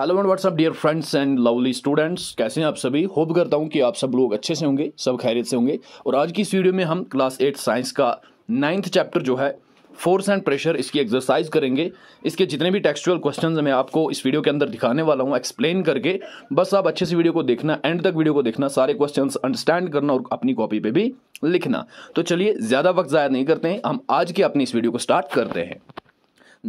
Hello and what's up dear friends and lovely students कैसे हैं आप सभी होप करता हूं कि आप सब लोग अच्छे से होंगे सब खैरियत से होंगे और आज की इस वीडियो में हम क्लास एट साइंस का नाइन्थ चैप्टर जो है फोर्स एंड प्रेशर इसकी एक्सरसाइज करेंगे इसके जितने भी टेक्सचुअल क्वेश्चन मैं आपको इस वीडियो के अंदर दिखाने वाला हूँ एक्सप्लेन करके बस आप अच्छे से वीडियो को देखना एंड तक वीडियो को देखना सारे क्वेश्चन अंडरस्टैंड करना और अपनी कॉपी पर भी लिखना तो चलिए ज़्यादा वक्त ज़ाया नहीं करते हैं हम आज के अपनी इस वीडियो को स्टार्ट करते हैं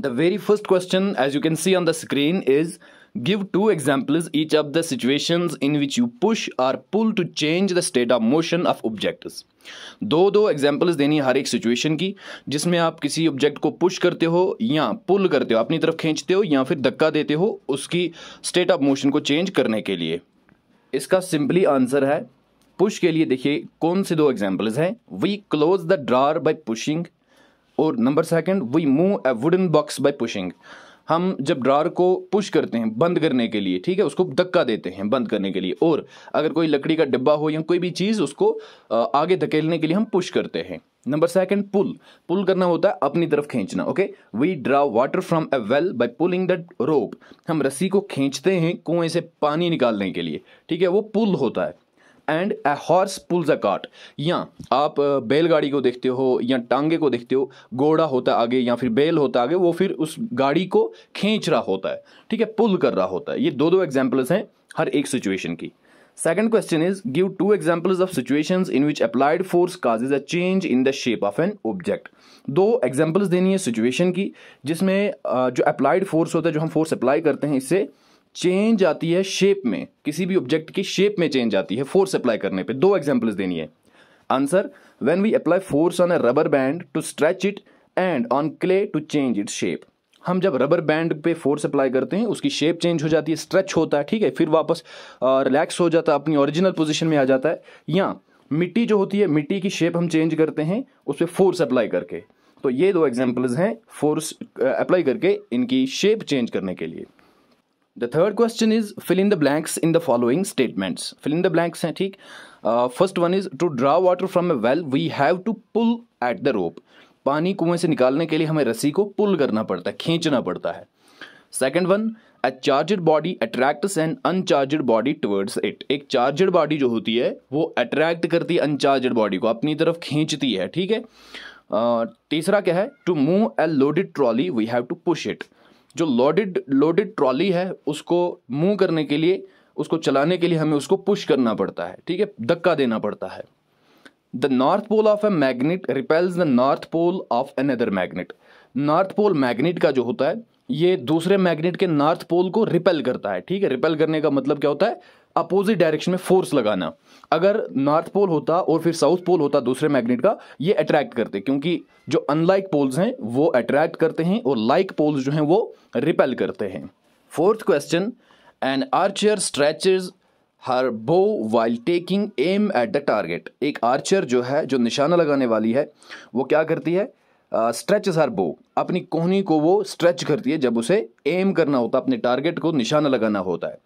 the very first question as you can see on the screen is Give two examples each of the situations in which you push or pull to change the state of motion of objects. दो दो examples देनी हर एक situation की जिसमें आप किसी object को push करते हो या पुल करते हो अपनी तरफ खींचते हो या फिर धक्का देते हो उसकी स्टेट ऑफ मोशन को चेंज करने के लिए इसका सिंपली आंसर है पुश के लिए देखिए कौन से दो एग्जाम्पल्स हैं we close the drawer by pushing और number second we move a wooden box by pushing हम जब ड्रार को पुश करते हैं बंद करने के लिए ठीक है उसको धक्का देते हैं बंद करने के लिए और अगर कोई लकड़ी का डिब्बा हो या कोई भी चीज़ उसको आगे धकेलने के लिए हम पुश करते हैं नंबर सेकंड पुल पुल करना होता है अपनी तरफ खींचना okay we draw water from a well by pulling the rope हम रस्सी को खींचते हैं कुएं से पानी निकालने के लिए ठीक है वो पुल होता है and a horse pulls a cart या आप uh, बैलगाड़ी को देखते हो या टांगे को देखते हो घोड़ा होता आगे या फिर बैल होता आगे वो फिर उस गाड़ी को खींच रहा होता है ठीक है पुल कर रहा होता है ये दो दो एग्जाम्पल्स हैं हर एक सिचुएशन की second question is give two examples of situation in which applied force cause is a change in the shape of an object दो एग्जाम्पल्स देनी है सिचुएशन की जिसमें uh, जो अप्लाइड फोर्स होता है जो हम फोर्स अप्लाई करते हैं इससे चेंज आती है शेप में किसी भी ऑब्जेक्ट की शेप में चेंज आती है फोर्स अप्लाई करने पे दो एग्जांपल्स देनी है answer when we apply force on a rubber band to stretch it and on clay to change its shape हम जब रबर बैंड पे फोर्स अप्लाई करते हैं उसकी शेप चेंज हो जाती है स्ट्रेच होता है ठीक है फिर वापस रिलैक्स हो जाता है अपनी ओरिजिनल पोजिशन में आ जाता है या मिट्टी जो होती है मिट्टी की शेप हम चेंज करते हैं उस पर फोर्स अप्लाई करके तो ये दो एग्जाम्पल्स हैं फोर्स अप्लाई करके इनकी शेप चेंज करने के लिए the third question is fill in the blanks in the following statements fill in the blanks हैं ठीक first one is to draw water from a well we have to pull at the rope पानी कुएं से निकालने के लिए हमें रस्सी को पुल करना पड़ता है खींचना पड़ता है second one a charged body attracts an uncharged body towards it एक चार्जड बॉडी जो होती है वो अट्रैक्ट करती है अनचार्जड बॉडी को अपनी तरफ खींचती है ठीक है uh, तीसरा क्या है to move a loaded trolley we have to push it जो लोडेड लोडेड ट्रॉली है उसको मूव करने के लिए उसको चलाने के लिए हमें उसको पुश करना पड़ता है ठीक है धक्का देना पड़ता है the north pole of a magnet repels the north pole of another magnet north pole magnet का जो होता है ये दूसरे मैग्नेट के नॉर्थ पोल को रिपेल करता है ठीक है रिपेल करने का मतलब क्या होता है अपोजिट डायरेक्शन में फोर्स लगाना अगर नॉर्थ पोल होता और फिर साउथ पोल होता दूसरे मैग्नेट का ये अट्रैक्ट करते क्योंकि जो अनलाइक पोल्स हैं वो अट्रैक्ट करते हैं और लाइक पोल्स जो हैं वो रिपेल करते हैं fourth question an archer stretches her bow while taking aim at the target एक आर्चर जो है जो निशाना लगाने वाली है वो क्या करती है स्ट्रेचेस हर बो अपनी कोहनी को वो स्ट्रेच करती है जब उसे एम करना होता है अपने टारगेट को निशाना लगाना होता है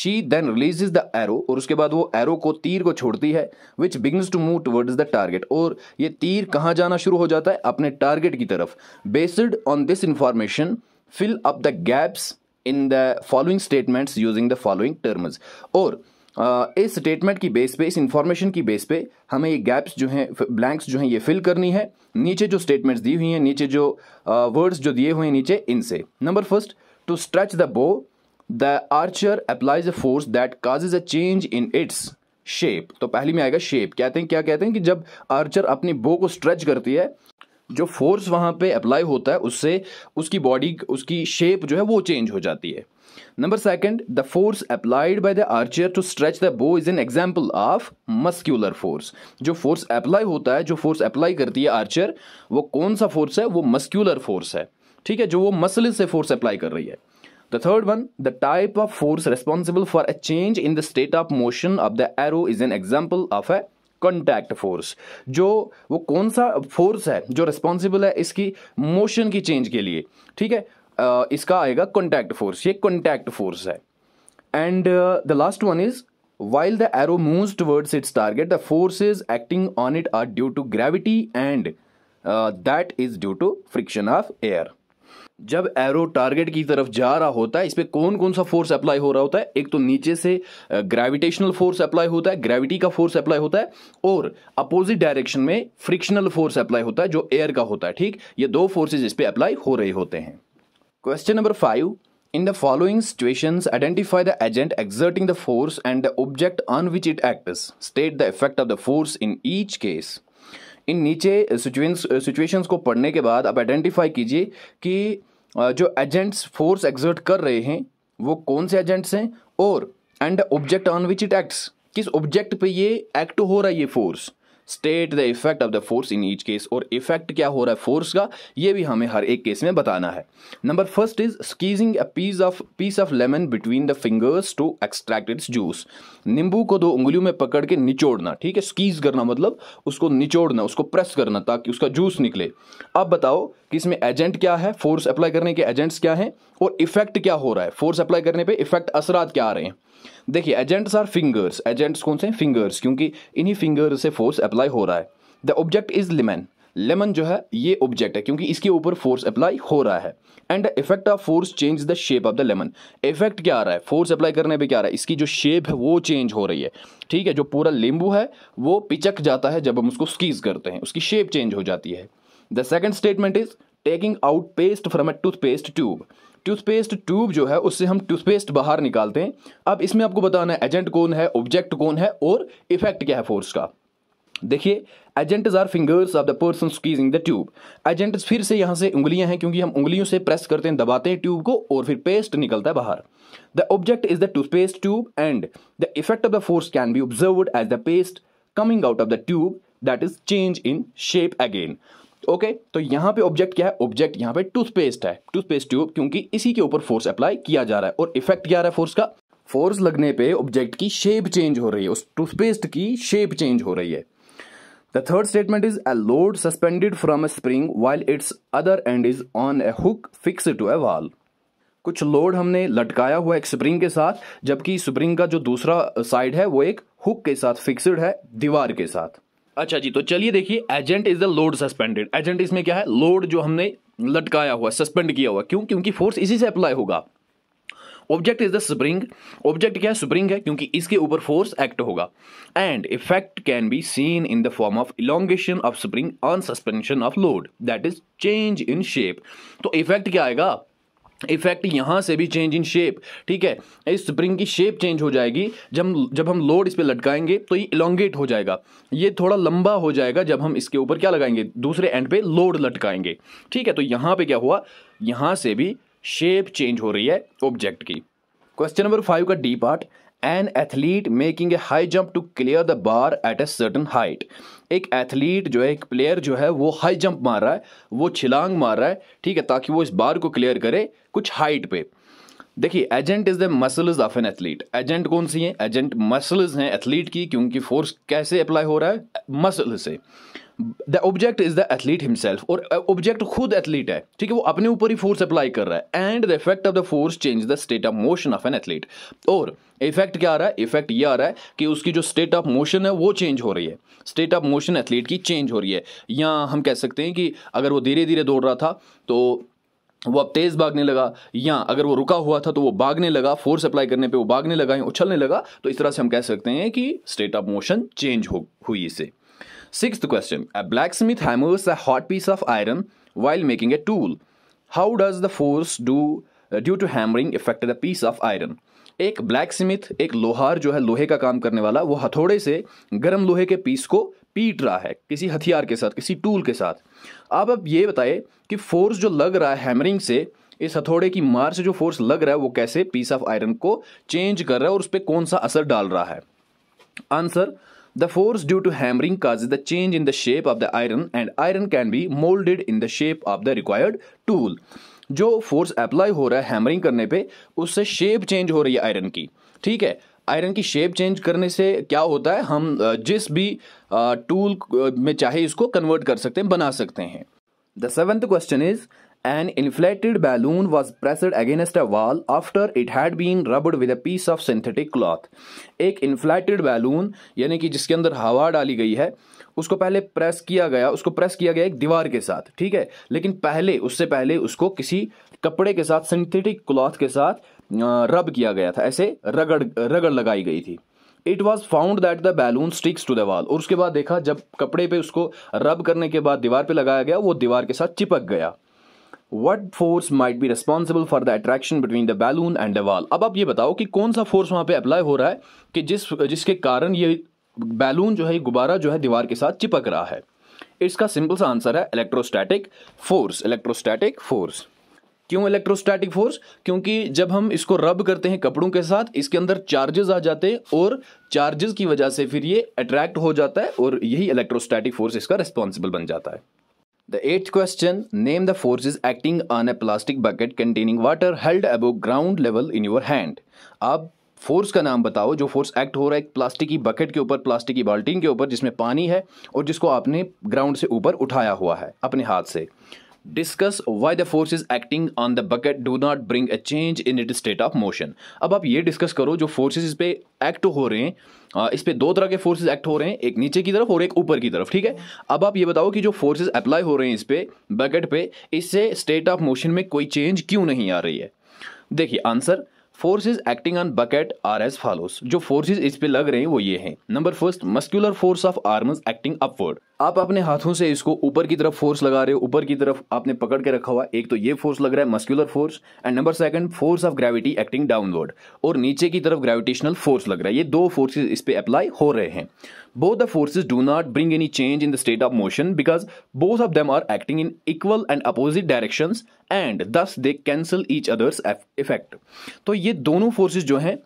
she then releases the arrow और उसके बाद वो एरो को तीर को छोड़ती है which begins to move towards the target और ये तीर कहाँ जाना शुरू हो जाता है अपने टारगेट की तरफ based on this information fill up the gaps in the following statements using the following terms और इस स्टेटमेंट की बेस पे इस इंफॉर्मेशन की बेस पे हमें ये गैप्स जो हैं ब्लैंक्स जो हैं ये फिल करनी है नीचे जो स्टेटमेंट्स दी हुई हैं नीचे जो वर्ड्स जो दिए हुए हैं नीचे इनसे number first to stretch the bow the archer applies a force that causes a change in its shape तो पहली में आएगा शेप कहते हैं क्या कहते हैं कि जब आर्चर अपनी बो को स्ट्रेच करती है जो फोर्स वहां पे अप्लाई होता है उससे उसकी बॉडी उसकी शेप जो है वो चेंज हो जाती है number second the force applied by the archer to stretch the bow is an example of muscular force जो फोर्स अप्लाई होता है जो फोर्स अप्लाई करती है आर्चर वो कौन सा फोर्स है वो मस्क्यूलर फोर्स है ठीक है जो वो मसल से फोर्स अप्लाई कर रही है The third one, the type of force responsible for a change in the state of motion of the arrow is an example of a contact force जो वो कौन सा फोर्स है जो रिस्पॉन्सिबल है इसकी मोशन की चेंज के लिए ठीक है uh, इसका आएगा कॉन्टैक्ट फोर्स ये कॉन्टैक्ट फोर्स है and the last one is while the arrow moves towards its target the forces acting on it are due to gravity and uh, that is due to friction of air जब arrow target की तरफ जा रहा होता है इस पर कौन कौन सा फोर्स अप्लाई हो रहा होता है एक तो नीचे से ग्रेविटेशनल फोर्स अप्लाई होता है ग्रेविटी का फोर्स अप्लाई होता है और अपोजिट डायरेक्शन में फ्रिक्शनल फोर्स अप्लाई होता है जो एयर का होता है ठीक ये दो फोर्सेज इस पर अप्लाई हो रहे होते हैं question number five in the following situation identify the agent exerting the force and the object on which it act state the effect of the force in each case इन नीचे situations को पढ़ने के बाद आप आइडेंटिफाई कीजिए कि जो एजेंट्स फोर्स एग्जर्ट कर रहे हैं वो कौन से एजेंट्स हैं और and object on which it acts किस ऑब्जेक्ट पे ये एक्ट हो रहा है ये force state the effect of the force in each case और इफेक्ट क्या हो रहा है फोर्स का ये भी हमें हर एक केस में बताना है number first is squeezing a piece of piece of lemon between the fingers to extract its juice नींबू को दो उंगलियों में पकड़ के निचोड़ना ठीक है स्कीज करना मतलब उसको निचोड़ना उसको प्रेस करना ताकि उसका जूस निकले अब बताओ कि इसमें एजेंट क्या है फोर्स अप्लाई करने के एजेंट्स क्या हैं और इफेक्ट क्या हो रहा है फोर्स अप्लाई करने पर इफेक्ट असरात क्या आ रहे हैं देखिए एजेंट्स आर फिंगर्स एजेंट्स कौन से हैं फिंगर्स क्योंकि इन्हीं फिंगर्स से फोर्स अप्लाई हो रहा है the object is lemon lemon जो है ये ऑब्जेक्ट है क्योंकि इसके ऊपर फोर्स अप्लाई हो रहा है and effect of force change the shape of the lemon effect क्या आ रहा है फोर्स अप्लाई करने पे क्या आ रहा है इसकी जो शेप है वो चेंज हो रही है ठीक है जो पूरा लींबू है वो पिचक जाता है जब हम उसको स्कीज करते हैं उसकी शेप चेंज हो जाती है the second statement is taking out paste from a toothpaste tube toothpaste tube जो है उससे हम टूथपेस्ट बाहर निकालते हैं अब इसमें आपको बताना है एजेंट कौन है ऑब्जेक्ट कौन है और इफेक्ट क्या है फोर्स का देखिए agents are fingers of the person squeezing the tube agent फिर से यहाँ से उंगलियाँ हैं क्योंकि हम उंगलियों से प्रेस करते हैं दबाते हैं ट्यूब को और फिर पेस्ट निकलता है बाहर the object is the toothpaste tube and the effect of the force can be observe as the paste coming out of the tube that is change in shape again okay तो यहां पे object क्या है object यहां पे toothpaste है toothpaste tube क्योंकि इसी के ऊपर फोर्स अप्लाई किया जा रहा है और इफेक्ट क्या है फोर्स का फोर्स लगने पे ऑब्जेक्ट की शेप चेंज हो रही है उस टूथपेस्ट की शेप चेंज हो रही है the third statement is a load suspended from a spring while its other end is on a hook fix to a wall कुछ लोड हमने लटकाया हुआ एक स्प्रिंग के साथ जबकि स्प्रिंग का जो दूसरा साइड है वो एक हुक के साथ फिक्सड है दीवार के साथ अच्छा जी तो चलिए देखिए agent is the load suspended agent इसमें क्या है लोड जो हमने लटकाया हुआ सस्पेंड किया हुआ क्यों क्योंकि फोर्स इसी से अप्लाई होगा object is the spring object क्या है स्प्रिंग है क्योंकि इसके ऊपर फोर्स एक्ट होगा and effect can be seen in the form of elongation of spring on suspension of load that is change in shape तो इफेक्ट क्या आएगा इफेक्ट यहाँ से भी चेंज इन शेप ठीक है इस स्प्रिंग की शेप चेंज हो जाएगी जब जब हम लोड इस पर लटकाएंगे तो ये इलोंगेट हो जाएगा ये थोड़ा लंबा हो जाएगा जब हम इसके ऊपर क्या लगाएंगे दूसरे एंड पे लोड लटकाएंगे ठीक है तो यहाँ पे क्या हुआ यहाँ से भी शेप चेंज हो रही है ऑब्जेक्ट की क्वेश्चन नंबर फाइव का D part an athlete making a high jump to clear the bar at a certain height एक एथलीट जो है एक प्लेयर जो है वो हाई जंप मार रहा है वो छिलांग मार रहा है ठीक है ताकि वो इस बार को क्लियर करे कुछ हाइट पे देखिए agent is the muscles of an athlete agent कौन सी हैं एजेंट मसल्स हैं एथलीट की क्योंकि फोर्स कैसे अप्लाई हो रहा है मसल से the object is the athlete himself और ऑब्जेक्ट uh, खुद एथलीट है ठीक है वो अपने ऊपर ही फोर्स अप्लाई कर रहा है and the effect of the force change the state of motion of an athlete और इफेक्ट क्या आ रहा है इफेक्ट ये आ रहा है कि उसकी जो स्टेट ऑफ मोशन है वो चेंज हो रही है स्टेट ऑफ मोशन एथलीट की चेंज हो रही है या हम कह सकते हैं कि अगर वो धीरे धीरे दौड़ रहा था तो वो अब तेज़ भागने लगा या अगर वो रुका हुआ था तो वो भागने लगा फोर्स अप्लाई करने पे वो भागने लगा या उछलने लगा तो इस तरह से हम कह सकते हैं कि स्टेट ऑफ मोशन चेंज हो हुई इसे Sixth question A blacksmith hammers a hot piece of iron while making a tool. How does the force do uh, due to hammering affect the piece of iron? एक blacksmith एक लोहार जो है लोहे का काम करने वाला वो हथौड़े से गर्म लोहे के पीस को पीट रहा है किसी हथियार के साथ किसी टूल के साथ आप अब ये बताए कि फोर्स जो लग रहा है हैमरिंग से इस हथौड़े की मार से जो फोर्स लग रहा है वो कैसे पीस ऑफ आयरन को चेंज कर रहा है और उस पर कौन सा असर डाल रहा है answer The force due to hammering causes the change in the shape of the iron and iron can be molded in the shape of the required tool. जो फोर्स अप्लाई हो रहा है हैमरिंग करने पे उससे शेप चेंज हो रही है आयरन की ठीक है आयरन की शेप चेंज करने से क्या होता है हम जिस भी टूल में चाहे इसको कन्वर्ट कर सकते हैं बना सकते हैं the seventh question is An inflated balloon was pressed against a wall after it had been rubbed with a piece of synthetic cloth. एक inflated balloon यानी कि जिसके अंदर हवा डाली गई है उसको पहले प्रेस किया गया उसको प्रेस किया गया एक दीवार के साथ ठीक है लेकिन पहले उससे पहले उसको किसी कपड़े के साथ सिंथेटिक क्लॉथ के साथ रब किया गया था ऐसे रगड़ रगड़ लगाई गई थी it was found that the balloon sticks to the wall और उसके बाद देखा जब कपड़े पे उसको रब करने के बाद दीवार पे लगाया गया वो दीवार के साथ चिपक गया what force might be responsible for the attraction between the balloon and the wall अब आप ये बताओ कि कौन सा फोर्स वहाँ पे अप्लाई हो रहा है कि जिस जिसके कारण ये बैलून जो है गुब्बारा जो है दीवार के साथ चिपक रहा है इसका सिंपल सा आंसर है इलेक्ट्रोस्टैटिक फोर्स इलेक्ट्रोस्टैटिक फोर्स क्यों इलेक्ट्रोस्टैटिक फोर्स क्योंकि जब हम इसको रब करते हैं कपड़ों के साथ इसके अंदर चार्जेस आ जाते हैं और चार्जेस की वजह से फिर ये अट्रैक्ट हो जाता है और यही इलेक्ट्रोस्टैटिक फोर्स इसका रिस्पॉन्सिबल बन जाता है The eighth question Name the forces acting on a plastic bucket containing water held above ground level in your hand. अब फोर्स का नाम बताओ जो फोर्स एक्ट हो रहा है प्लास्टिक की बकेट के ऊपर प्लास्टिक की बाल्टी के ऊपर जिसमें पानी है और जिसको आपने ग्राउंड से ऊपर उठाया हुआ है अपने हाथ से discuss why the forces acting on the bucket do not bring a change in it state of motion अब आप ये डिस्कस करो जो फोर्सेज इस पर एक्ट हो रहे हैं इस पर दो तरह के फोर्सेज एक्ट हो रहे हैं एक नीचे की तरफ और एक ऊपर की तरफ ठीक है अब आप ये बताओ कि जो फोर्सेज अप्लाई हो रहे हैं इस पर बकेट पे इससे स्टेट ऑफ मोशन में कोई चेंज क्यों नहीं आ रही है देखिए answer forces acting on bucket are as follows जो फोर्सेज इस पर लग रहे हैं वो ये हैं number first muscular force of arms acting upward आप अपने हाथों से इसको ऊपर की तरफ फोर्स लगा रहे हो ऊपर की तरफ आपने पकड़ के रखा हुआ एक तो ये फोर्स लग रहा है muscular force and number second force of gravity acting downward और नीचे की तरफ ग्रेविटेशनल फोर्स लग रहा है ये दो फोर्सेस इस पर अप्लाई हो रहे हैं both the forces do not bring any change in the state of motion because both of them are acting in equal and opposite direction and thus they cancel each others effect तो ये दोनों forces जो हैं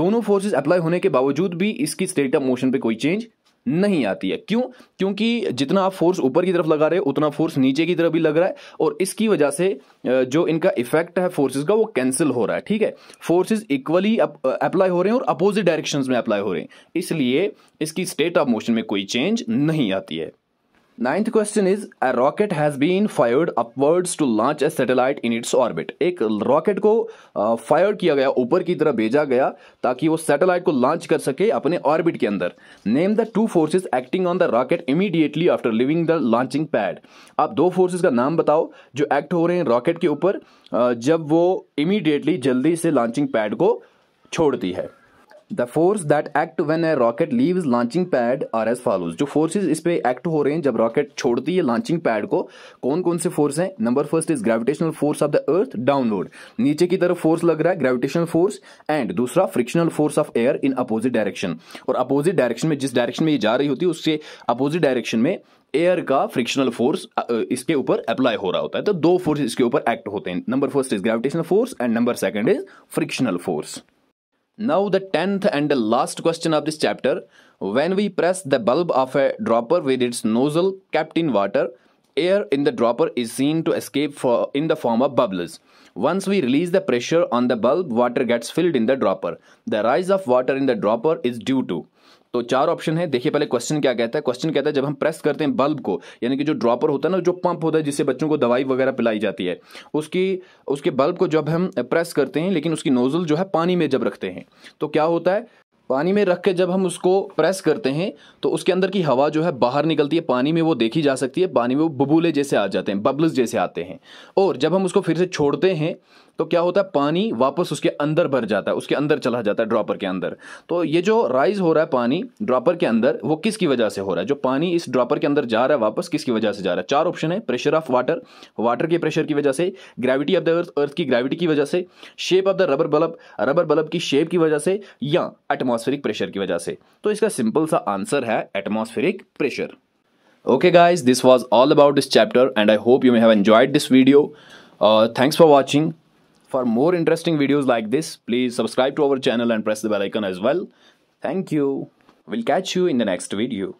दोनों forces apply होने के बावजूद भी इसकी स्टेट ऑफ मोशन पर कोई चेंज नहीं आती है क्यों क्योंकि जितना आप फोर्स ऊपर की तरफ लगा रहे हो उतना फोर्स नीचे की तरफ भी लग रहा है और इसकी वजह से जो इनका इफेक्ट है फोर्सेस का वो कैंसिल हो रहा है ठीक है फोर्सेस इक्वली अप्लाई हो रहे हैं और अपोजिट डायरेक्शंस में अप्लाई हो रहे हैं इसलिए इसकी स्टेट ऑफ मोशन में कोई चेंज नहीं आती है ninth question is a rocket has been fired upwards to launch a satellite in its orbit एक रॉकेट को फायर किया गया ऊपर की तरफ भेजा गया ताकि वो सैटेलाइट को लॉन्च कर सके अपने ऑर्बिट के अंदर name the two forces acting on the rocket immediately after leaving the launching pad आप दो फोर्सेज का नाम बताओ जो एक्ट हो रहे हैं रॉकेट के ऊपर जब वो इमीडिएटली जल्दी से लॉन्चिंग पैड को छोड़ती है the force that act when a rocket leave launching pad are as follows जो फोर्सेज इस पे एक्ट हो रहे हैं जब रॉकेट छोड़ती है लॉन्चिंग पैड को कौन कौन से फोर्स हैं number first is gravitational force of the earth downward नीचे की तरफ फोर्स लग रहा है ग्रेविटेशनल फोर्स एंड दूसरा frictional force of air in opposite direction और अपोजिट डायरेक्शन में जिस डायरेक्शन में ये जा रही होती है उससे अपोजिट डायरेक्शन में एयर का फ्रिक्शनल फोर्स इसके ऊपर अप्लाई हो रहा होता है तो दो फोर्स इसके ऊपर एक्ट होते हैं number first is gravitational force and number second is frictional force Now the 10th and the last question of this chapter. When we press the bulb of a dropper with its nozzle kept in water, air in the dropper is seen to escape for, in the form of bubbles. Once we release the pressure on the bulb, water gets filled in the dropper. The rise of water in the dropper is due to तो चार option है देखिए पहले question क्या कहता है question कहता है जब हम प्रेस करते हैं बल्ब को यानी कि जो ड्रॉपर होता है ना जो पंप होता है जिससे बच्चों को दवाई वगैरह पिलाई जाती है उसकी उसके बल्ब को जब हम प्रेस करते हैं लेकिन उसकी नोज़ल जो है पानी में जब रखते हैं तो क्या होता है पानी में रख के जब हम उसको प्रेस करते हैं तो उसके अंदर की हवा जो है बाहर निकलती है पानी में वो देखी जा सकती है पानी में वो बबूले जैसे आ जाते हैं बबल्स जैसे आते हैं और जब हम उसको फिर से छोड़ते हैं तो क्या होता है पानी वापस उसके अंदर भर जाता है उसके अंदर चला जाता है ड्रॉपर के अंदर तो ये जो राइज हो रहा है पानी ड्रॉपर के अंदर वो किसकी वजह से हो रहा है जो पानी इस ड्रॉपर के अंदर जा रहा है वापस किसकी वजह से जा रहा है चार ऑप्शन है प्रेशर ऑफ वाटर वाटर के प्रेशर की वजह से gravity of the earth earth की ग्रेविटी की वजह से shape of the rubber bulb rubber bulb की शेप की वजह से या एटमोस्फेरिक प्रेशर की वजह से तो इसका सिंपल सा आंसर है atmospheric pressure okay guys this was all about this chapter and I hope you may have enjoyed this video thanks for watching For more interesting videos like this, please subscribe to our channel and press the bell icon as well. Thank you. We'll catch you in the next video.